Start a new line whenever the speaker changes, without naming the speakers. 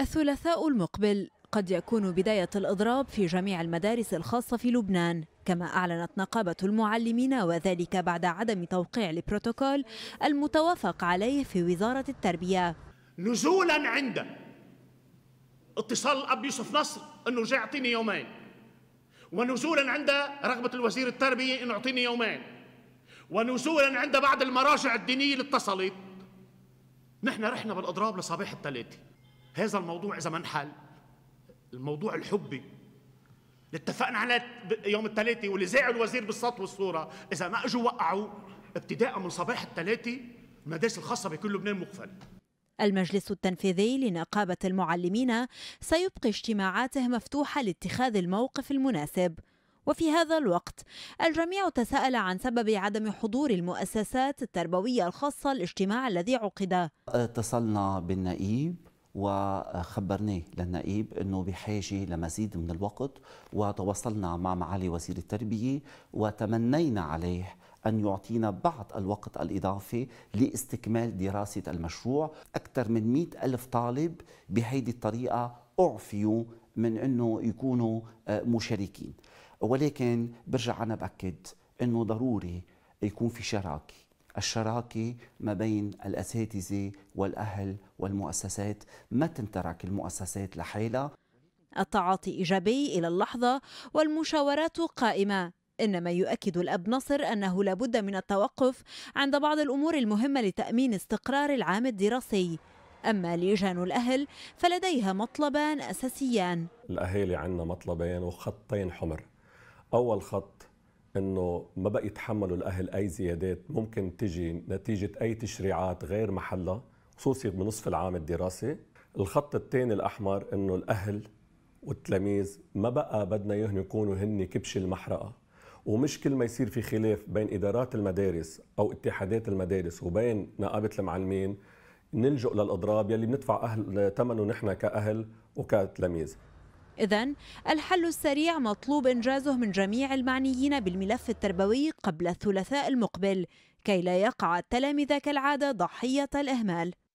الثلاثاء المقبل قد يكون بداية الإضراب في جميع المدارس الخاصة في لبنان كما أعلنت نقابة المعلمين وذلك بعد عدم توقيع البروتوكول المتوافق عليه في وزارة التربية نزولا عنده
اتصال الأب يوسف نصر أنه جاي يعطيني يومين ونزولا عند رغبة الوزير التربية أنه يعطيني يومين ونزولا عند بعض المراجع الدينية اللي اتصلت نحن رحنا بالإضراب لصباح الثلاثة هذا الموضوع إذا ما انحل الموضوع الحبي اللي اتفقنا عليه يوم الثلاثي واللي زعل الوزير بالصوت والصورة إذا ما أجوا وقعوا ابتداء من صباح الثلاثي المدارس الخاصة بكل لبنان مقفلة
المجلس التنفيذي لنقابة المعلمين سيبقي اجتماعاته مفتوحة لاتخاذ الموقف المناسب وفي هذا الوقت الجميع تساءل عن سبب عدم حضور المؤسسات التربوية الخاصة الاجتماع الذي عقد
اتصلنا بالنائب وخبرناه للنائب انه بحاجه لمزيد من الوقت وتواصلنا مع معالي وزير التربيه وتمنينا عليه أن يعطينا بعض الوقت الإضافي لاستكمال دراسة المشروع أكثر من 100 ألف طالب بهيدي الطريقة أعفيوا من أنه يكونوا آه، مشاركين ولكن برجع أنا بأكد أنه ضروري يكون في شراكه الشراكة ما بين الأساتذة والأهل والمؤسسات ما تنترك المؤسسات لحالها
التعاطي إيجابي إلى اللحظة والمشاورات قائمة إنما يؤكد الأب نصر أنه لابد من التوقف عند بعض الأمور المهمة لتأمين استقرار العام الدراسي أما لجان الأهل فلديها مطلبان أساسيان
الأهالي عندنا مطلبين وخطين حمر أول خط انه ما بقى يتحملوا الاهل اي زيادات ممكن تجي نتيجه اي تشريعات غير محلها خصوصي بنصف العام الدراسي الخط الثاني الاحمر انه الاهل والتلاميذ ما بقى بدنا اياهم يكونوا هن كبش المحرقه ومش كل ما يصير في خلاف بين ادارات المدارس او اتحادات المدارس وبين نقابه المعلمين نلجؤ للاضراب يلي بندفع اهل ثمنه نحن كاهل وكتلاميذ
إذا الحل السريع مطلوب إنجازه من جميع المعنيين بالملف التربوي قبل الثلاثاء المقبل كي لا يقع التلاميذ كالعادة ضحية الإهمال